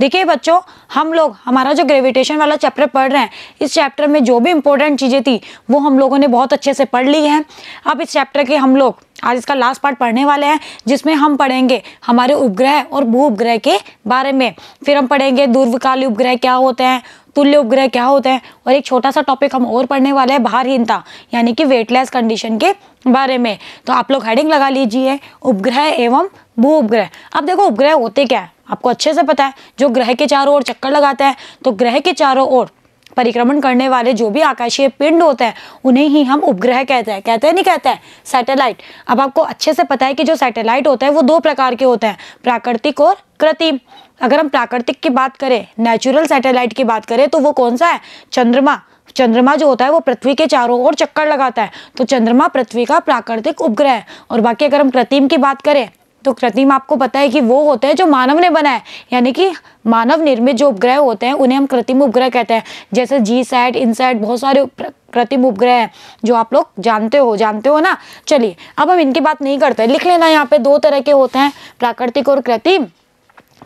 देखिए बच्चों हम लोग हमारा जो ग्रेविटेशन वाला चैप्टर पढ़ रहे हैं इस चैप्टर में जो भी इंपॉर्टेंट चीज़ें थी वो हम लोगों ने बहुत अच्छे से पढ़ ली हैं अब इस चैप्टर के हम लोग आज इसका लास्ट पार्ट पढ़ने वाले हैं जिसमें हम पढ़ेंगे हमारे उपग्रह और भू उपग्रह के बारे में फिर हम पढ़ेंगे दूर्वकाली उपग्रह क्या होते हैं तुल्य उपग्रह क्या होते हैं और एक छोटा सा टॉपिक हम और पढ़ने वाले हैं भारहीनता यानी कि वेटलेस कंडीशन के बारे में तो आप लोग हेडिंग लगा लीजिए उपग्रह एवं भू उपग्रह अब देखो उपग्रह होते क्या है आपको अच्छे से पता है जो ग्रह के चारों ओर चक्कर लगाते हैं तो ग्रह के चारों ओर परिक्रमण करने वाले जो भी आकाशीय पिंड होते हैं उन्हें ही हम उपग्रह कहते हैं कहते हैं नहीं कहते हैं सैटेलाइट अब आपको अच्छे से पता है कि जो सैटेलाइट होता है वो दो प्रकार के होते हैं प्राकृतिक और कृत्रिम अगर हम प्राकृतिक की बात करें नेचुरल सैटेलाइट की बात करें तो वो कौन सा है चंद्रमा चंद्रमा जो होता है वो पृथ्वी के चारों ओर चक्कर लगाता है तो चंद्रमा पृथ्वी का प्राकृतिक उपग्रह है और बाकी अगर हम कृत्रिम की बात करें तो कृत्रिम आपको पता है कि वो होते हैं जो मानव ने बनाए यानी कि मानव निर्मित जो उपग्रह होते हैं उन्हें हम कृत्रिम उपग्रह कहते हैं जैसे जी सैट सैट बहुत सारे कृत्रिम उपग्रह हैं जो आप लोग जानते हो जानते हो ना चलिए अब हम इनकी बात नहीं करते लिख लेना यहाँ पे दो तरह के होते हैं प्राकृतिक और कृत्रिम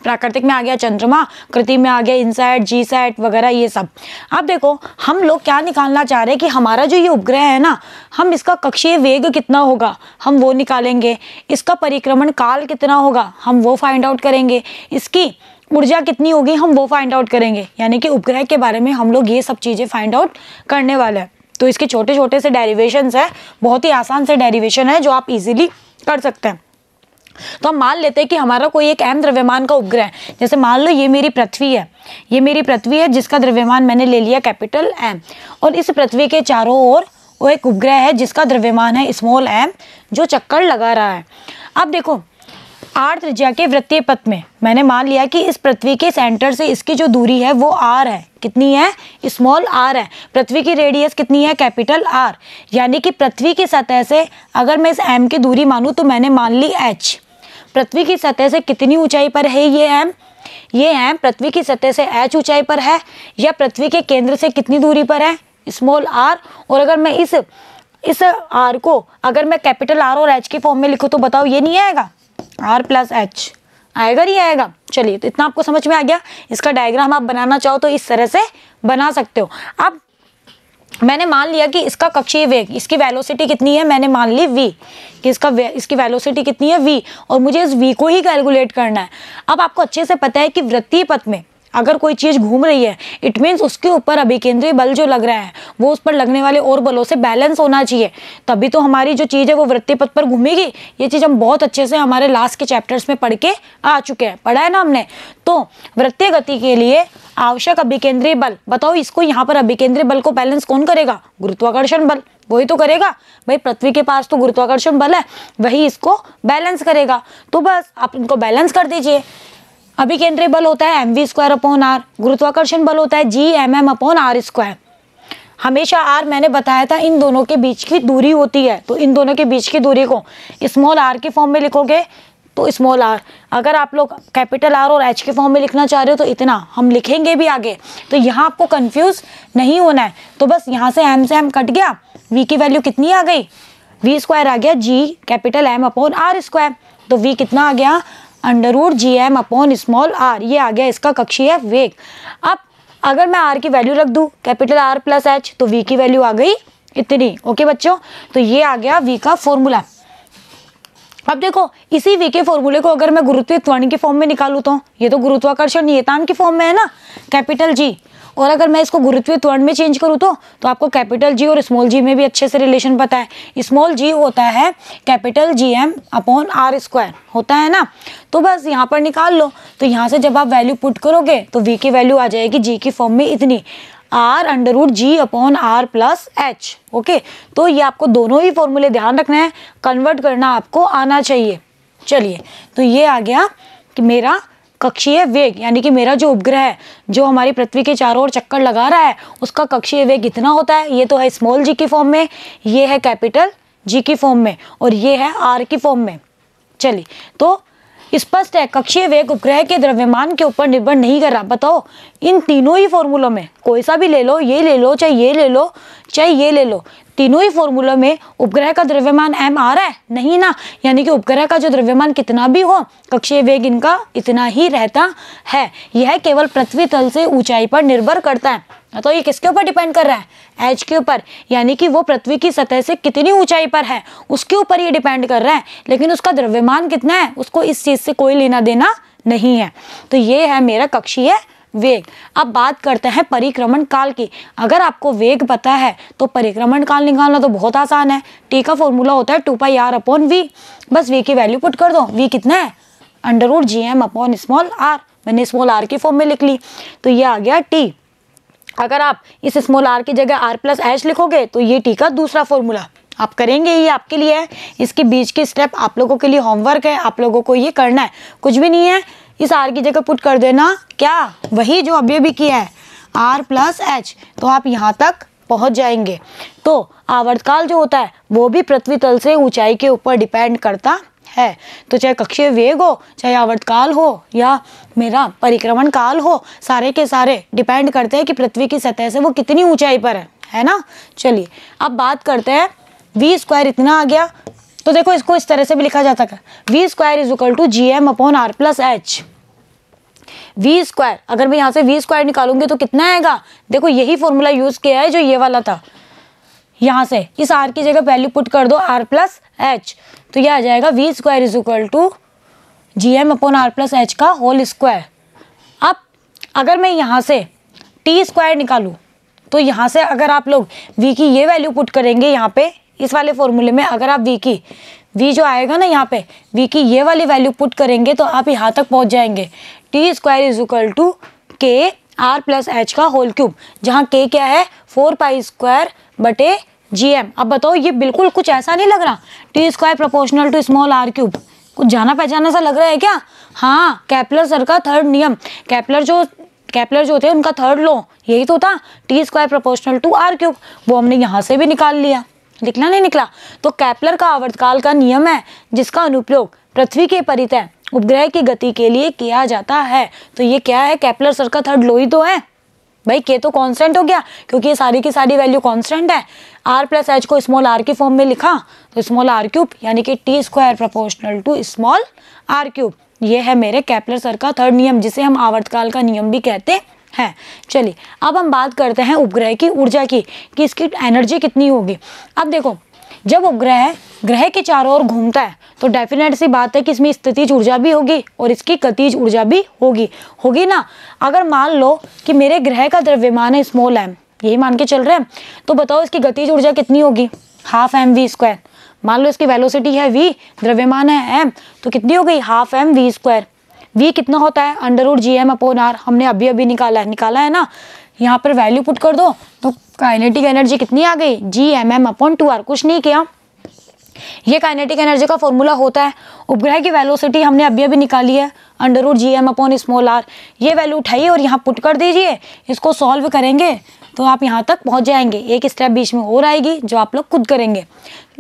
प्राकृतिक में आ गया चंद्रमा कृति में आ गया इनसेट जी सैट वगैरह ये सब अब देखो हम लोग क्या निकालना चाह रहे हैं कि हमारा जो ये उपग्रह है ना हम इसका कक्षीय वेग कितना होगा हम वो निकालेंगे इसका परिक्रमण काल कितना होगा हम वो फाइंड आउट करेंगे इसकी ऊर्जा कितनी होगी हम वो फाइंड आउट करेंगे यानी कि उपग्रह के बारे में हम लोग ये सब चीज़ें फाइंड आउट करने वाले हैं तो इसके छोटे छोटे से डेरिवेशन है बहुत ही आसान से डेरिवेशन है जो आप इजीली कर सकते हैं तो हम मान लेते हैं कि हमारा कोई एक अहम द्रव्यमान का उपग्रह है जैसे मान लो ये मेरी पृथ्वी है ये मेरी पृथ्वी है जिसका द्रव्यमान मैंने ले लिया कैपिटल एम और इस पृथ्वी के चारों ओर वो एक उपग्रह है जिसका द्रव्यमान है स्मॉल एम जो चक्कर लगा रहा है अब देखो आर त्रिज्या के वृत्तीय पथ में मैंने मान लिया कि इस पृथ्वी के सेंटर से इसकी जो दूरी है वो आर है कितनी है स्मॉल आर है पृथ्वी की रेडियस कितनी है कैपिटल आर यानी कि पृथ्वी की सतह से अगर मैं इस एम की दूरी मानूँ तो मैंने मान ली एच पृथ्वी की सतह से कितनी ऊंचाई पर है ये एम ये एम पृथ्वी की सतह से एच ऊंचाई पर है या पृथ्वी के केंद्र से कितनी दूरी पर है स्मॉल आर और अगर मैं इस इस आर को अगर मैं कैपिटल आर और एच के फॉर्म में लिखूँ तो बताओ ये नहीं आएगा आर प्लस एच आएगा नहीं आएगा चलिए तो इतना आपको समझ में आ गया इसका डायग्राम आप बनाना चाहो तो इस तरह से बना सकते हो अब मैंने मान लिया कि इसका कक्षीय वेग इसकी वेलोसिटी कितनी है मैंने मान ली v कि इसका वे, इसकी वेलोसिटी कितनी है v और मुझे इस v को ही कैलकुलेट करना है अब आपको अच्छे से पता है कि वृत्तीय पथ में अगर कोई चीज़ घूम रही है इट मीन्स उसके ऊपर अभी केंद्रीय बल जो लग रहा है वो उस पर लगने वाले और बलों से बैलेंस होना चाहिए तभी तो हमारी जो चीज़ है वो वृत्ति पथ पर घूमेगी ये चीज़ हम बहुत अच्छे से हमारे लास्ट के चैप्टर्स में पढ़ के आ चुके हैं पढ़ा है ना हमने तो वृत्तीय गति के लिए आवश्यक अभिकेंद्रीय बल बताओ इसको यहाँ पर अभिकेंद्रीय बल को बैलेंस कौन करेगा गुरुत्वाकर्षण बल वही तो करेगा भाई पृथ्वी के पास तो गुरुत्वाकर्षण बल है वही इसको बैलेंस करेगा तो बस आप इनको बैलेंस कर दीजिए अभिकेंद्रीय बल होता है M V square upon R गुरुत्वाकर्षण बल होता है G M M upon R square हमेशा आर मैंने बताया था इन दोनों के बीच की दूरी होती है तो इन दोनों के बीच की दूरी को स्मॉल आर के फॉर्म में लिखोगे तो स्मॉल आर अगर आप लोग कैपिटल आर और एच के फॉर्म में लिखना चाह रहे हो तो इतना हम लिखेंगे भी आगे तो यहाँ आपको कन्फ्यूज नहीं होना है तो बस यहाँ से एम से एम कट गया वी की वैल्यू कितनी आ गई वी स्क्वायर आ गया G capital M upon R square तो वी कितना आ गया under root G M upon small R ये आ गया इसका कक्षीय वेग अब अगर मैं आर की वैल्यू रख दूँ कैपिटल आर प्लस एच तो वी की वैल्यू आ गई इतनी ओके बच्चों तो ये आ गया वी का फॉर्मूला अब देखो इसी वी के फॉर्मूले को अगर मैं गुरुत्वीय त्वरण के फॉर्म में निकालू तो ये तो गुरुत्वाकर्षण नियतांक के फॉर्म में है ना कैपिटल जी और अगर मैं इसको गुरुत्वीय त्वरण में चेंज करूँ तो तो आपको कैपिटल जी और स्मॉल जी में भी अच्छे से रिलेशन पता है स्मॉल जी होता है capital G M upon R square होता है ना तो बस यहाँ पर निकाल लो तो यहाँ से जब आप वैल्यू पुट करोगे तो वी की वैल्यू आ जाएगी जी की फॉर्म में इतनी R under root G upon R plus H okay तो ये आपको दोनों ही फॉर्मूले ध्यान रखना है कन्वर्ट करना आपको आना चाहिए चलिए तो ये आ गया कि मेरा कक्षीय वेग यानी कि मेरा जो उपग्रह है जो हमारी पृथ्वी के चारों ओर चक्कर लगा रहा है उसका कक्षीय वेग इतना होता है ये तो है स्मॉल जी की फॉर्म में ये है कैपिटल जी की फॉर्म में और ये है आर की फॉर्म में चलिए तो स्पष्ट है कक्षीय वेग उपग्रह के द्रव्यमान के ऊपर निर्भर नहीं कर रहा बताओ इन तीनों ही फॉर्मूलों में कोई सा भी ले लो ये ले लो चाहे ये ले लो चाहे ये ले लो तीनों ही फॉर्मूलों में उपग्रह का द्रव्यमान एम आ रहा है नहीं ना यानी कि उपग्रह का जो द्रव्यमान कितना भी हो कक्षीय वेग इनका इतना ही रहता है यह केवल पृथ्वी तल से ऊंचाई पर निर्भर करता है तो ये किसके ऊपर डिपेंड कर रहा है एच के ऊपर यानी कि वो पृथ्वी की सतह से कितनी ऊंचाई पर है उसके ऊपर ये डिपेंड कर रहा है लेकिन उसका द्रव्यमान कितना है उसको इस चीज़ से कोई लेना देना नहीं है तो ये है मेरा कक्षीय वेग अब बात करते हैं परिक्रमण काल की अगर आपको वेग पता है तो परिक्रमण काल निकालना तो बहुत आसान है टी का फॉर्मूला होता है two pi R upon V बस वी की वैल्यू पुट कर दो वी कितना है under root G M upon small R मैंने स्मॉल आर की फॉर्म में लिख ली तो ये आ गया टी अगर आप इस स्मॉल आर की जगह आर प्लस एच लिखोगे तो ये टी का दूसरा फॉर्मूला आप करेंगे ये आपके लिए है इसके बीच के स्टेप आप लोगों के लिए होमवर्क है आप लोगों को ये करना है कुछ भी नहीं है इस आर की जगह पुट कर देना क्या वही जो अभी अभी किया है आर प्लस एच तो आप यहाँ तक पहुँच जाएंगे तो आवर्तकाल जो होता है वो भी पृथ्वी तल से ऊंचाई के ऊपर डिपेंड करता है तो चाहे कक्षीय वेग हो चाहे आवर्तकाल हो या मेरा परिक्रमण काल हो सारे के सारे डिपेंड करते हैं कि पृथ्वी की सतह से वो कितनी ऊंचाई पर है है ना चलिए अब बात करते हैं वी स्क्वायर इतना आ गया तो देखो इसको इस तरह से भी लिखा जाता है V square is equal to G M upon R plus H V square अगर मैं यहाँ से वी स्क्वायर निकालूंगी तो कितना आएगा देखो यही फॉर्मूला यूज किया है जो ये वाला था यहाँ से इस आर की जगह पहले पुट कर दो आर प्लस एच तो यह आ जाएगा V square is equal to G M upon R plus H का होल स्क्वायर अब अगर मैं यहाँ से टी स्क्वायर निकालूँ तो यहाँ से अगर आप लोग वी की ये वैल्यू पुट करेंगे यहाँ पे इस वाले फॉर्मूले में अगर आप वी की वी जो आएगा ना यहाँ पे वी की ये वाली वैल्यू पुट करेंगे तो आप यहाँ तक पहुँच जाएंगे T square is equal to K R plus H का होल क्यूब जहाँ के क्या है फोर पाई स्क्वायर बटे जी एम अब बताओ ये बिल्कुल कुछ ऐसा नहीं लग रहा T square proportional to small R cube कुछ जाना पहचाना सा लग रहा है क्या हाँ कैपलर सर का थर्ड नियम कैपलर जो कैपलर जो थे उनका थर्ड लॉ यही तो था T square proportional to R cube वो हमने यहाँ से भी निकाल लिया निकला नहीं निकला तो कैपलर का आवर्तकाल का नियम है जिसका अनुप्रयोग पृथ्वी के परितय उपग्रह की गति के लिए किया जाता है तो ये क्या है कैपलर सर का थर्ड लोही तो है भाई के तो कांस्टेंट हो गया क्योंकि ये सारी की सारी वैल्यू कांस्टेंट है आर प्लस एच को स्मॉल आर के फॉर्म में लिखा तो स्मॉल आर क्यूब यानी कि T square proportional to small R cube ये है मेरे कैपलर सर का थर्ड नियम जिसे हम आवर्तकाल का नियम भी कहते हैं है चलिए अब हम बात करते हैं उपग्रह की ऊर्जा की कि इसकी एनर्जी कितनी होगी अब देखो जब उपग्रह ग्रह के चारों ओर घूमता है तो डेफिनेट सी बात है कि इसमें स्थितिज ऊर्जा भी होगी और इसकी गतिज ऊर्जा भी होगी होगी ना अगर मान लो कि मेरे ग्रह का द्रव्यमान है स्मॉल एम यही मान के चल रहे हैं तो बताओ इसकी गतिज ऊर्जा कितनी होगी हाफ एम वी स्क्वायर मान लो इसकी वेलोसिटी है वी द्रव्यमान है एम तो कितनी हो गई half M V square V कितना होता है under root G M upon R हमने अभी अभी निकाला है निकाला है ना यहाँ पर वैल्यू पुट कर दो तो काइनेटिक एनर्जी कितनी आ गई G M M upon two R कुछ नहीं किया ये काइनेटिक एनर्जी का फॉर्मूला होता है उपग्रह की वेलोसिटी हमने अभी अभी निकाली है under root G M upon small R ये वैल्यू उठाइए और यहाँ पुट कर दीजिए इसको सॉल्व करेंगे तो आप यहाँ तक पहुँच जाएंगे एक स्टेप बीच में और आएगी जो आप लोग खुद करेंगे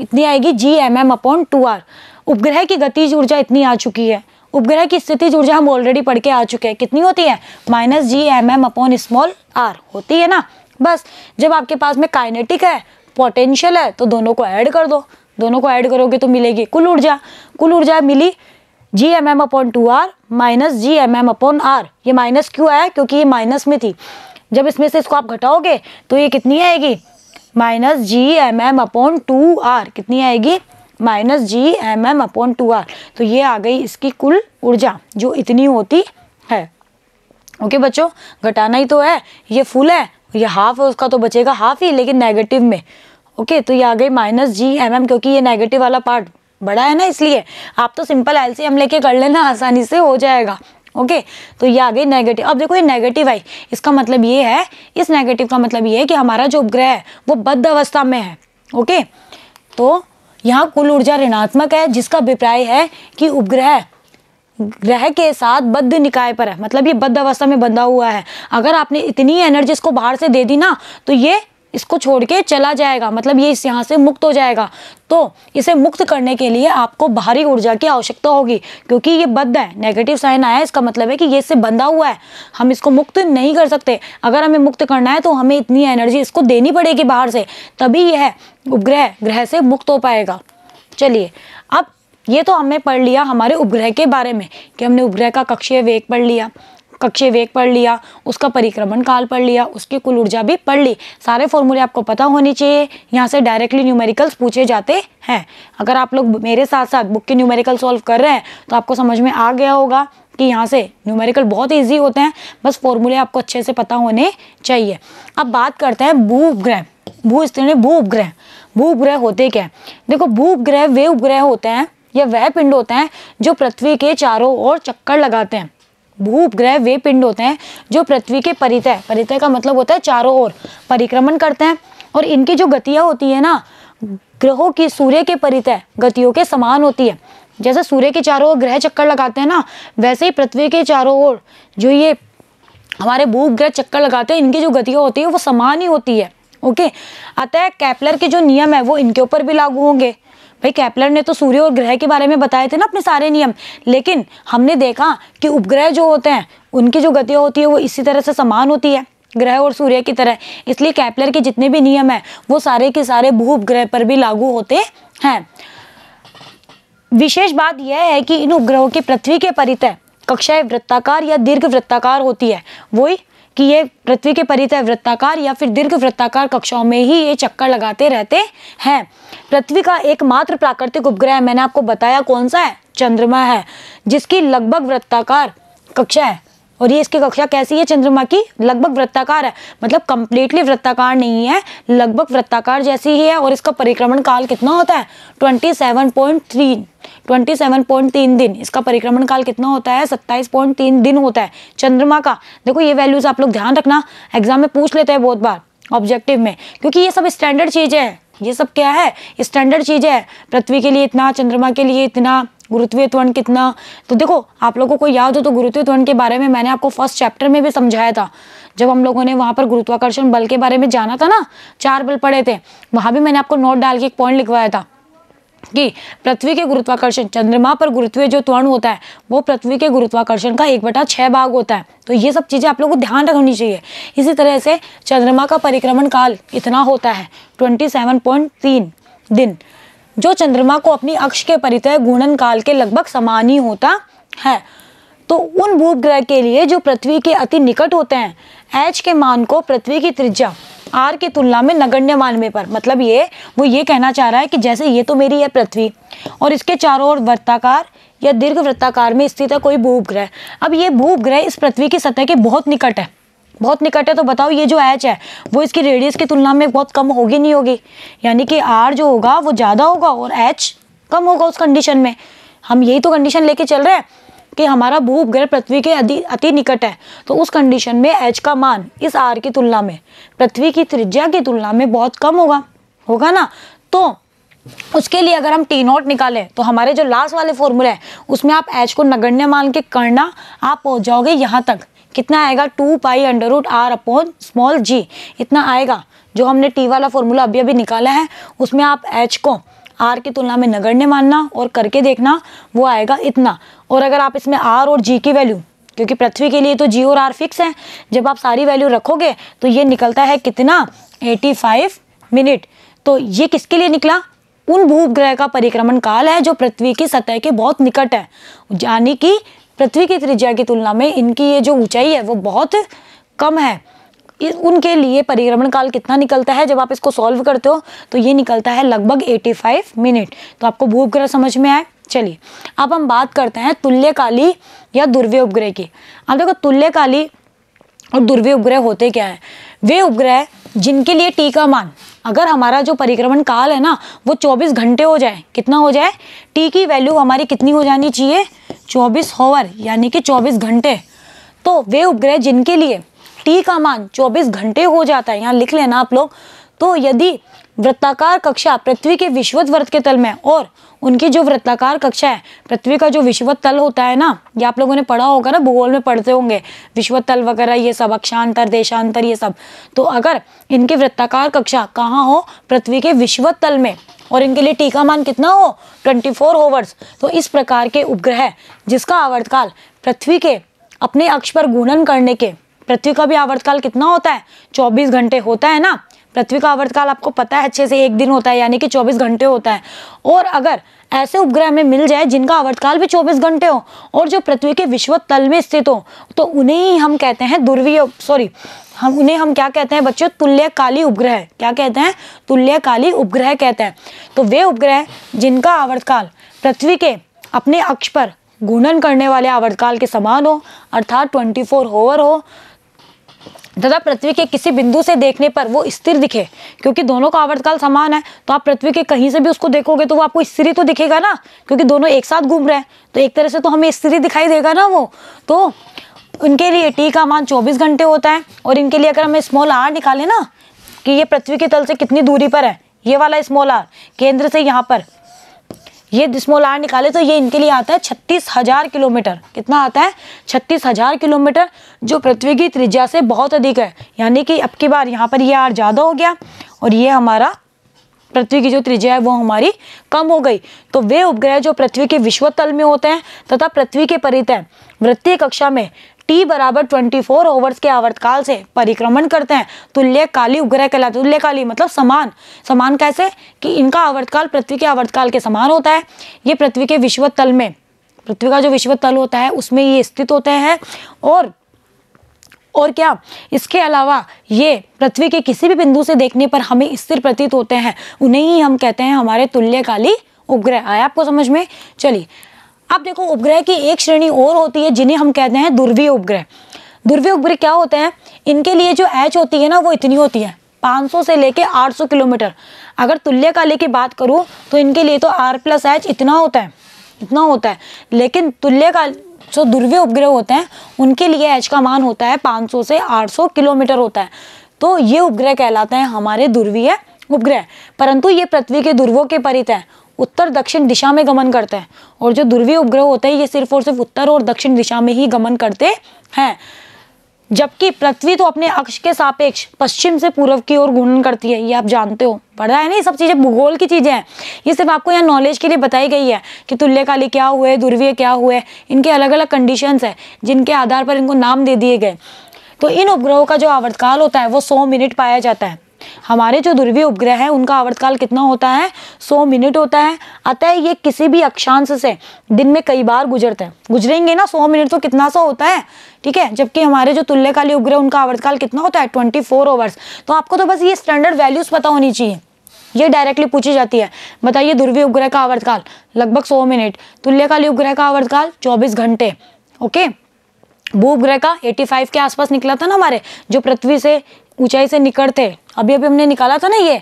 इतनी आएगी G M M upon two R उपग्रह की गतिज ऊर्जा इतनी आ चुकी है उपग्रह की स्थिति ऊर्जा हम ऑलरेडी पढ़ के आ चुके हैं कितनी होती है minus G M M upon small R होती है ना बस जब आपके पास में काइनेटिक है पोटेंशियल है तो दोनों को ऐड कर दो दोनों को ऐड करोगे तो मिलेगी कुल ऊर्जा कुल ऊर्जा मिली G M M upon two R minus G M M upon R ये माइनस क्यों आया क्योंकि ये माइनस में थी जब इसमें से इसको आप घटाओगे तो ये कितनी आएगी minus G M M upon two R कितनी आएगी minus G M M upon two R तो ये आ गई इसकी कुल ऊर्जा जो इतनी होती है ओके बच्चों घटाना ही तो है ये फुल है ये हाफ है उसका तो बचेगा हाफ ही लेकिन नेगेटिव में ओके तो ये आ गई माइनस जी एम एम क्योंकि ये नेगेटिव वाला पार्ट बड़ा है ना इसलिए आप तो सिंपल एम लेके कर लेना आसानी से हो जाएगा ओके okay, तो ये आ गई नेगेटिव अब देखो ये नेगेटिव आई इसका मतलब ये है इस नेगेटिव का मतलब ये है कि हमारा जो उपग्रह है वो बद्ध अवस्था में है ओके okay? तो यहाँ कुल ऊर्जा ऋणात्मक है जिसका अभिप्राय है कि उपग्रह ग्रह के साथ बद्ध निकाय पर है मतलब ये बद्ध अवस्था में बंधा हुआ है अगर आपने इतनी एनर्जी इसको बाहर से दे दी ना तो ये इसको छोड़ के चला जाएगा मतलब ये इस यहाँ से मुक्त हो जाएगा तो इसे मुक्त करने के लिए आपको बाहरी ऊर्जा की आवश्यकता होगी क्योंकि ये बद्ध है नेगेटिव साइन आया इसका मतलब है कि ये इससे बंधा हुआ है हम इसको मुक्त नहीं कर सकते अगर हमें मुक्त करना है तो हमें इतनी एनर्जी इसको देनी पड़ेगी बाहर से तभी यह उपग्रह ग्रह से मुक्त हो पाएगा चलिए अब ये तो हमने पढ़ लिया हमारे उपग्रह के बारे में कि हमने उपग्रह का कक्षीय वेग पढ़ लिया कक्षीय वेग पढ़ लिया उसका परिक्रमण काल पढ़ लिया उसकी कुल ऊर्जा भी पढ़ ली सारे फॉर्मूले आपको पता होने चाहिए यहाँ से डायरेक्टली न्यूमेरिकल्स पूछे जाते हैं अगर आप लोग मेरे साथ साथ बुक के न्यूमेरिकल सॉल्व कर रहे हैं तो आपको समझ में आ गया होगा कि यहाँ से न्यूमेरिकल बहुत ईजी होते हैं बस फॉर्मूले आपको अच्छे से पता होने चाहिए अब बात करते हैं भू उपग्रह भू स्त्री भू उपग्रह भू उपग्रह होते क्या है देखो भू उपग्रह वे उपग्रह होते हैं या वह पिंड होते हैं जो पृथ्वी के चारों ओर चक्कर लगाते हैं भूप ग्रह वे पिंड होते हैं जो पृथ्वी के परितय परितय का मतलब होता है चारों ओर परिक्रमण करते हैं और इनकी जो गतियाँ होती है ना ग्रहों की सूर्य के परितय गतियों के समान होती है जैसे सूर्य के चारों ओर ग्रह चक्कर लगाते हैं ना वैसे ही पृथ्वी के चारों ओर जो ये हमारे भूप ग्रह चक्कर लगाते हैं इनकी जो गतियाँ होती है वो समान ही होती है ओके अतः कैपलर के जो नियम है वो इनके ऊपर भी लागू होंगे भाई कैपलर ने तो सूर्य और ग्रह के बारे में बताए थे ना अपने सारे नियम लेकिन हमने देखा कि उपग्रह जो होते हैं उनकी जो गतियाँ होती है वो इसी तरह से समान होती है ग्रह और सूर्य की तरह इसलिए कैपलर के जितने भी नियम हैं वो सारे के सारे भू उपग्रह पर भी लागू होते हैं विशेष बात यह है कि इन उपग्रहों की पृथ्वी के परितय कक्षाएं वृत्ताकार या दीर्घ वृत्ताकार होती है वही कि ये पृथ्वी के परितय वृत्ताकार या फिर दीर्घ वृत्ताकार कक्षाओं में ही ये चक्कर लगाते रहते हैं पृथ्वी का एकमात्र प्राकृतिक उपग्रह मैंने आपको बताया कौन सा है चंद्रमा है जिसकी लगभग वृत्ताकार कक्षा है और ये इसकी कक्षा कैसी है चंद्रमा की लगभग वृत्ताकार है मतलब कंप्लीटली वृत्ताकार नहीं है लगभग वृत्ताकार जैसी ही है और इसका परिक्रमण काल कितना होता है 27.3 27.3 दिन इसका परिक्रमण काल कितना होता है 27.3 दिन होता है चंद्रमा का देखो ये वैल्यूज आप लोग ध्यान रखना एग्जाम में पूछ लेते हैं बहुत बार ऑब्जेक्टिव में क्योंकि ये सब स्टैंडर्ड चीज़ें हैं ये सब क्या है स्टैंडर्ड चीज है पृथ्वी के लिए इतना चंद्रमा के लिए इतना गुरुत्वीय त्वरण कितना तो देखो आप लोगों को याद हो तो गुरुत्वीय त्वरण के बारे में मैंने आपको फर्स्ट चैप्टर में भी समझाया था जब हम लोगों ने वहाँ पर गुरुत्वाकर्षण बल के बारे में जाना था ना चार बल पड़े थे वहाँ भी मैंने आपको नोट डाल के एक पॉइंट लिखवाया था कि पृथ्वी के गुरुत्वाकर्षण चंद्रमा पर गुरुत्वीय जो त्वरण होता है वो पृथ्वी के गुरुत्वाकर्षण का एक बटा छः भाग होता है तो ये सब चीज़ें आप लोग को ध्यान रखनी चाहिए इसी तरह से चंद्रमा का परिक्रमण काल इतना होता है ट्वेंटी सेवन पॉइंट तीन दिन जो चंद्रमा को अपनी अक्ष के परितय गुणन काल के लगभग समान ही होता है तो उन भूपग्रह के लिए जो पृथ्वी के अति निकट होते हैं एच के मान को पृथ्वी की त्रिज्या आर की तुलना में नगण्य मानवे पर मतलब ये वो ये कहना चाह रहा है कि जैसे ये तो मेरी है पृथ्वी और इसके चारों ओर वृत्ताकार या दीर्घ वृत्ताकार में स्थित है कोई भूपग्रह अब ये भूपग्रह इस पृथ्वी की सतह के बहुत निकट है बहुत निकट है तो बताओ ये जो एच है वो इसकी रेडियस की तुलना में बहुत कम होगी नहीं होगी यानी कि आर जो होगा वो ज़्यादा होगा और एच कम होगा उस कंडीशन में हम यही तो कंडीशन लेके चल रहे हैं कि हमारा भूप ग्रह पृथ्वी के अति निकट है तो उस कंडीशन में एच का मान इस आर की तुलना में पृथ्वी की त्रिज्या की तुलना में बहुत कम होगा होगा ना तो उसके लिए अगर हम टी नॉट निकालें तो हमारे जो लास्ट वाले फॉर्मूला है उसमें आप एच को नगण्य मान के करना आप पहुंच जाओगे यहाँ तक कितना आएगा two pi under root R upon small G इतना आएगा जो हमने टी वाला फॉर्मूला अभी अभी निकाला है उसमें आप एच को आर की तुलना में नगण्य मानना और करके देखना वो आएगा इतना और अगर आप इसमें आर और जी की वैल्यू क्योंकि पृथ्वी के लिए तो जी और आर फिक्स है जब आप सारी वैल्यू रखोगे तो ये निकलता है कितना 85 मिनट तो ये किसके लिए निकला उन भूग्रह का परिक्रमण काल है जो पृथ्वी की सतह के बहुत निकट है यानी कि पृथ्वी की त्रिज्या की तुलना में इनकी ये जो ऊंचाई है वो बहुत कम है उनके लिए परिक्रमण काल कितना निकलता है जब आप इसको सॉल्व करते हो तो ये निकलता है लगभग 85 मिनट तो आपको भू उपग्रह समझ में आए चलिए अब हम बात करते हैं तुल्यकाली या दुर्व्य उपग्रह की अब देखो तुल्यकाली और दुर्व्य उपग्रह होते क्या है वे उपग्रह जिनके लिए टी का मान अगर हमारा जो परिक्रमण काल है ना वो 24 घंटे हो जाए कितना हो जाए टी की वैल्यू हमारी कितनी हो जानी चाहिए 24 हॉवर यानी कि 24 घंटे तो वे उपग्रह जिनके लिए टी का मान 24 घंटे हो जाता है यहाँ लिख लेना आप लोग तो यदि वृत्ताकार कक्षा पृथ्वी के विश्वत वर्त के तल में और उनकी जो वृत्ताकार कक्षा है पृथ्वी का जो विश्वत तल होता है ना ये आप लोगों ने पढ़ा होगा ना भूगोल में पढ़ते होंगे विश्वत तल वगैरह ये सब अक्षांतर देशांतर ये सब तो अगर इनकी वृत्ताकार कक्षा कहाँ हो पृथ्वी के विश्वत तल में और इनके लिए टीका मान कितना हो ट्वेंटी फोर तो इस प्रकार के उपग्रह जिसका आवर्तकाल पृथ्वी के अपने अक्ष पर गुणन करने के पृथ्वी का भी आवर्तकाल कितना होता है चौबीस घंटे होता है ना पृथ्वी का आवर्तकाल आपको पता है अच्छे से एक दिन होता है यानी कि 24 घंटे होता है और अगर ऐसे उपग्रह में मिल जाए जिनका आवर्तकाल भी 24 घंटे हो और जो पृथ्वी के विश्व तल में स्थित हो तो उन्हें ही हम कहते हैं दुर्वीय सॉरी हम उन्हें हम क्या कहते हैं बच्चों तुल्यकाली उपग्रह क्या कहते हैं तुल्यकाली उपग्रह कहते हैं तो वे उपग्रह जिनका आवर्तकाल पृथ्वी के अपने अक्ष पर घूर्णन करने वाले आवर्तकाल के समान हो अर्थात 24 फोर होवर हो तथा पृथ्वी के किसी बिंदु से देखने पर वो स्थिर दिखे क्योंकि दोनों का आवर्तकाल समान है तो आप पृथ्वी के कहीं से भी उसको देखोगे तो वो आपको स्थिर तो दिखेगा ना क्योंकि दोनों एक साथ घूम रहे हैं तो एक तरह से तो हमें स्थिर दिखाई देगा ना वो तो उनके लिए टी का मान चौबीस घंटे होता है और इनके लिए अगर हमें स्मॉल आर निकालें ना कि ये पृथ्वी के तल से कितनी दूरी पर है ये वाला स्मॉल आर केंद्र से यहाँ पर ये डिस्मोल आर निकाले तो ये इनके लिए आता है छत्तीस हजार किलोमीटर कितना आता है छत्तीस हजार किलोमीटर जो पृथ्वी की त्रिज्या से बहुत अधिक है यानी कि अब की बार यहाँ पर ये आर ज़्यादा हो गया और ये हमारा पृथ्वी की जो त्रिज्या है वो हमारी कम हो गई तो वे उपग्रह जो पृथ्वी के विश्व तल में होते हैं तथा पृथ्वी के परितय वृत्तीय कक्षा में टी बराबर ट्वेंटी फोर ओवर्स के आवर्तकाल से परिक्रमण करते हैं तुल्य काली उपग्रह कहलाते तुल्य काली मतलब समान समान कैसे कि इनका आवर्तकाल पृथ्वी के आवर्तकाल के समान होता है ये पृथ्वी के विश्व तल में पृथ्वी का जो विश्व तल होता है उसमें ये स्थित होते हैं और और क्या इसके अलावा ये पृथ्वी के किसी भी बिंदु से देखने पर हमें स्थिर प्रतीत होते हैं उन्हें ही हम कहते हैं हमारे तुल्यकाली उपग्रह आया आपको समझ में चलिए अब देखो उपग्रह की एक श्रेणी और होती है जिन्हें हम कहते हैं ध्रुवीय उपग्रह ध्रुवीय उपग्रह क्या होते हैं इनके लिए जो एच होती है ना वो इतनी होती है 500 से लेके 800 किलोमीटर अगर तुल्य काले की बात करूँ तो इनके लिए तो आर प्लस एच इतना होता है इतना होता है लेकिन तुल्य काल जो ध्रुवीय उपग्रह होते हैं उनके लिए एच का मान होता है 500 से 800 किलोमीटर होता है तो ये उपग्रह कहलाते हैं हमारे ध्रुवीय उपग्रह परंतु ये पृथ्वी के ध्रुवों के परित हैं उत्तर दक्षिण दिशा में गमन करते हैं और जो ध्रुवीय उपग्रह होते हैं ये सिर्फ और सिर्फ उत्तर और दक्षिण दिशा में ही गमन करते हैं जबकि पृथ्वी तो अपने अक्ष के सापेक्ष पश्चिम से पूर्व की ओर घूर्णन करती है ये आप जानते हो पढ़ा है ना ये सब चीज़ें भूगोल की चीज़ें हैं ये सिर्फ आपको यहाँ नॉलेज के लिए बताई गई है कि तुल्यकाली क्या हुए ध्रुवीय क्या हुए इनके अलग अलग कंडीशंस हैं जिनके आधार पर इनको नाम दे दिए गए तो इन उपग्रहों का जो आवर्तकाल होता है वो सौ मिनट पाया जाता है हमारे जो ध्रुवीय उपग्रह हैं उनका आवर्तकाल कितना होता है सौ मिनट होता है अतः ये किसी भी अक्षांश से दिन में कई बार गुजरते हैं गुजरेंगे ना सौ मिनट तो कितना सा होता है ठीक है जबकि हमारे जो तुल्यकाली उपग्रह उनका आवर्तकाल कितना होता है ट्वेंटी फोर ओवर्स तो आपको तो बस ये स्टैंडर्ड वैल्यूज पता होनी चाहिए ये डायरेक्टली पूछी जाती है बताइए ध्रुवीय उपग्रह का आवर्तकाल लगभग सौ मिनट तुल्यकाली उपग्रह का आवर्तकाल चौबीस घंटे ओके भू उपग्रह का 85 के आसपास निकला था ना हमारे जो पृथ्वी से ऊंचाई से निकलते अभी अभी हमने निकाला था ना ये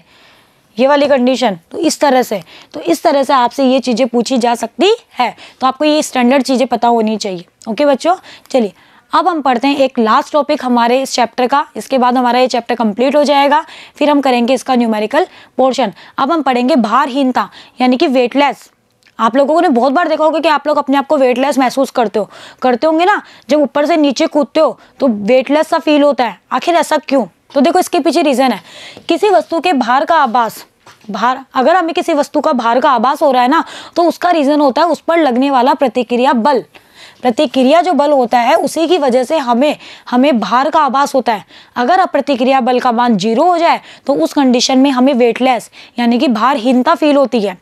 ये वाली कंडीशन तो इस तरह से तो इस तरह से आपसे ये चीज़ें पूछी जा सकती है तो आपको ये स्टैंडर्ड चीज़ें पता होनी चाहिए ओके बच्चों चलिए अब हम पढ़ते हैं एक लास्ट टॉपिक हमारे इस चैप्टर का इसके बाद हमारा ये चैप्टर कंप्लीट हो जाएगा फिर हम करेंगे इसका न्यूमेरिकल पोर्शन अब हम पढ़ेंगे भारहीनता यानी कि वेटलेस आप लोगों ने बहुत बार देखा होगा कि आप लोग अपने आप को वेटलेस महसूस करते हो करते होंगे ना जब ऊपर से नीचे कूदते हो तो वेटलेस सा फील होता है आखिर ऐसा क्यों तो देखो इसके पीछे रीज़न है किसी वस्तु के भार का आभास भार अगर हमें किसी वस्तु का भार का आभास हो रहा है ना तो उसका रीज़न होता है उस पर लगने वाला प्रतिक्रिया बल प्रतिक्रिया जो बल होता है उसी की वजह से हमें हमें भार का आभास होता है अगर प्रतिक्रिया बल का मान जीरो हो जाए तो उस कंडीशन में हमें वेटलेस यानी कि भारहीनता फील होती है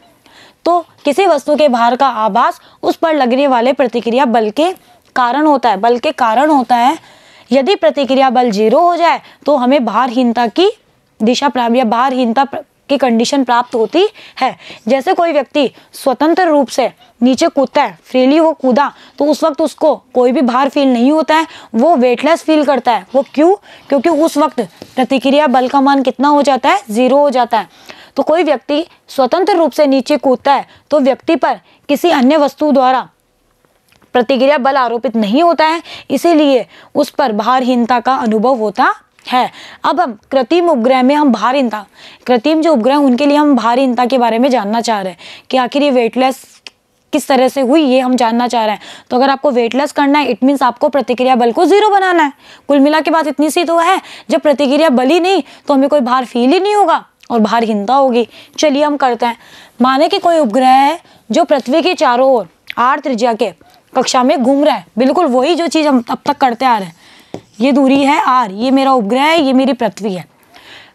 तो किसी वस्तु के भार का आभास उस पर लगने वाले प्रतिक्रिया बल के कारण होता है बल के कारण होता है यदि प्रतिक्रिया बल जीरो हो जाए तो हमें भारहीनता की दिशा प्राप्त या भारहीनता की कंडीशन प्राप्त होती है जैसे कोई व्यक्ति स्वतंत्र रूप से नीचे कूदता है फ्रीली वो कूदा तो उस वक्त उसको कोई भी भार फील नहीं होता है वो वेटलेस फील करता है वो क्यों क्योंकि उस वक्त प्रतिक्रिया बल का मान कितना हो जाता है ज़ीरो हो जाता है तो कोई व्यक्ति स्वतंत्र रूप से नीचे कूदता है तो व्यक्ति पर किसी अन्य वस्तु द्वारा प्रतिक्रिया बल आरोपित नहीं होता है इसीलिए उस पर भारहीनता का अनुभव होता है अब हम कृत्रिम उपग्रह में हम भारहीनता कृत्रिम जो उपग्रह उनके लिए हम भारहीनता के बारे में जानना चाह रहे हैं कि आखिर ये वेटलेस किस तरह से हुई ये हम जानना चाह रहे हैं तो अगर आपको वेटलेस करना है इट मीन्स आपको प्रतिक्रिया बल को जीरो बनाना है कुल मिला के बाद इतनी सी तो है जब प्रतिक्रिया बल ही नहीं तो हमें कोई भार फील ही नहीं होगा और भारहीनता होगी चलिए हम करते हैं माने कि कोई उपग्रह है जो पृथ्वी के चारों ओर आठ त्रिज्या के कक्षा में घूम रहा है बिल्कुल वही जो चीज़ हम अब तक करते आ रहे हैं ये दूरी है आर ये मेरा उपग्रह है ये मेरी पृथ्वी है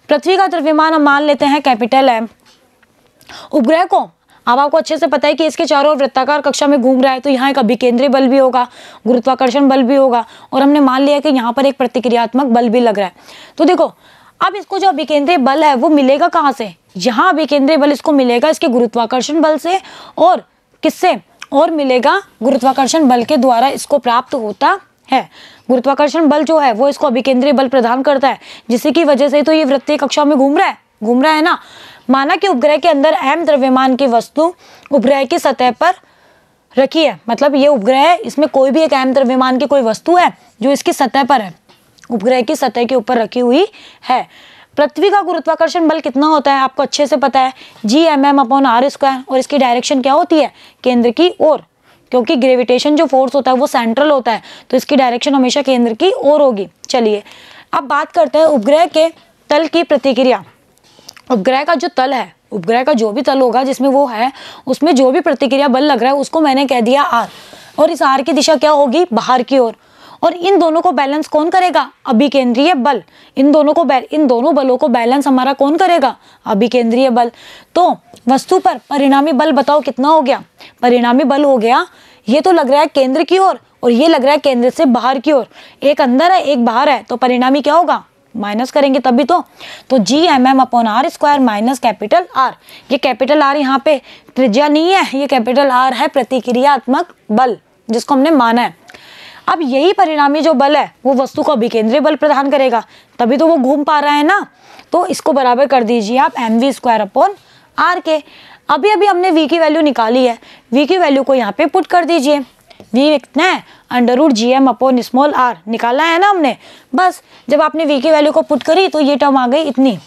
पृथ्वी का द्रव्यमान हम मान लेते हैं कैपिटल है उपग्रह को अब आपको अच्छे से पता है कि इसके चारों ओर वृत्ताकार कक्षा में घूम रहा है तो यहाँ एक अभिकेंद्रीय बल भी होगा गुरुत्वाकर्षण बल भी होगा और हमने मान लिया कि यहाँ पर एक प्रतिक्रियात्मक बल भी लग रहा है तो देखो अब इसको जो अभिकेंद्रीय बल है वो मिलेगा कहाँ से यहाँ अभिकेंद्रीय बल इसको मिलेगा इसके गुरुत्वाकर्षण बल से और किससे और मिलेगा गुरुत्वाकर्षण बल के द्वारा इसको प्राप्त होता है गुरुत्वाकर्षण बल जो है वो इसको अभिकेंद्रीय बल प्रदान करता है जिसकी की वजह से तो ये वृत्तीय कक्षा में घूम रहा है घूम रहा है ना माना कि उपग्रह के अंदर अहम द्रव्यमान की वस्तु उपग्रह की सतह पर रखी है मतलब ये उपग्रह है इसमें कोई भी एक अहम द्रव्यमान की कोई वस्तु है जो इसकी सतह पर है उपग्रह की सतह के ऊपर रखी हुई है पृथ्वी का गुरुत्वाकर्षण बल कितना होता है आपको अच्छे से पता है G M M upon R square और इसकी डायरेक्शन क्या होती है केंद्र की ओर क्योंकि ग्रेविटेशन जो फोर्स होता है वो सेंट्रल होता है तो इसकी डायरेक्शन हमेशा केंद्र की ओर होगी चलिए अब बात करते हैं उपग्रह के तल की प्रतिक्रिया उपग्रह का जो तल है उपग्रह का जो भी तल होगा जिसमें वो है उसमें जो भी प्रतिक्रिया बल लग रहा है उसको मैंने कह दिया आर और इस आर की दिशा क्या होगी बाहर की ओर और इन दोनों को बैलेंस कौन करेगा अभिकेंद्रीय बल इन दोनों को इन दोनों बलों को बैलेंस हमारा कौन करेगा अभिकेंद्रीय बल तो वस्तु पर परिणामी बल बताओ कितना हो गया परिणामी बल हो गया ये तो लग रहा है केंद्र की ओर और ये लग रहा है केंद्र से बाहर की ओर एक अंदर है एक बाहर है तो परिणामी क्या होगा माइनस करेंगे तभी तो तो G M M upon R square minus capital R ये कैपिटल आर यहाँ पे त्रिज्या नहीं है ये कैपिटल आर है प्रतिक्रियात्मक बल जिसको हमने माना है अब यही परिणामी जो बल है वो वस्तु को अभिकेंद्रीय बल प्रदान करेगा तभी तो वो घूम पा रहा है ना तो इसको बराबर कर दीजिए आप M V square upon R के अभी अभी हमने वी की वैल्यू निकाली है वी की वैल्यू को यहाँ पे पुट कर दीजिए वी कितना है under root G M upon small R निकाला है ना हमने बस जब आपने वी की वैल्यू को पुट करी तो ये टर्म आ गई इतनी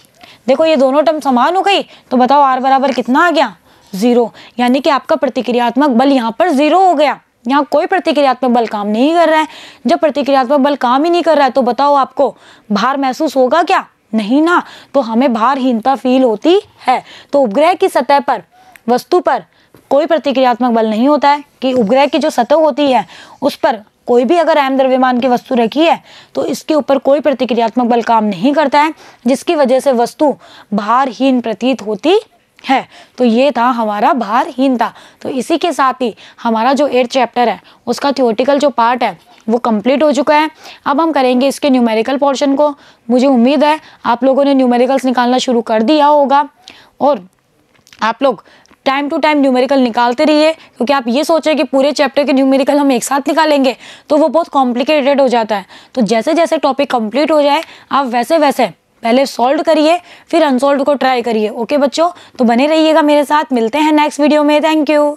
देखो ये दोनों टर्म समान हो गई तो बताओ आर बराबर कितना आ गया ज़ीरो यानी कि आपका प्रतिक्रियात्मक बल यहाँ पर ज़ीरो हो गया यहाँ कोई प्रतिक्रियात्मक बल काम नहीं कर रहा है जब प्रतिक्रियात्मक बल काम ही नहीं कर रहा है तो बताओ आपको भार महसूस होगा क्या नहीं ना तो हमें भारहीनता फील होती है तो उपग्रह की सतह पर वस्तु पर कोई प्रतिक्रियात्मक बल नहीं होता है कि उपग्रह की जो सतह होती है उस पर कोई भी अगर अहम द्रव्यमान की वस्तु रखी है तो इसके ऊपर कोई प्रतिक्रियात्मक बल काम नहीं करता है जिसकी वजह से वस्तु भारहीन प्रतीत होती है तो ये था हमारा भारहीनता तो इसी के साथ ही हमारा जो एट चैप्टर है उसका थियोटिकल जो पार्ट है वो कंप्लीट हो चुका है अब हम करेंगे इसके न्यूमेरिकल पोर्शन को मुझे उम्मीद है आप लोगों ने न्यूमेरिकल्स निकालना शुरू कर दिया होगा और आप लोग टाइम टू टाइम न्यूमेरिकल निकालते रहिए क्योंकि आप ये सोचें कि पूरे चैप्टर के न्यूमेरिकल हम एक साथ निकालेंगे तो वो बहुत कॉम्प्लिकेटेड हो जाता है तो जैसे जैसे टॉपिक कंप्लीट हो जाए आप वैसे वैसे पहले सॉल्व करिए फिर अनसॉल्व को ट्राई करिए ओके बच्चों तो बने रहिएगा मेरे साथ मिलते हैं नेक्स्ट वीडियो में थैंक यू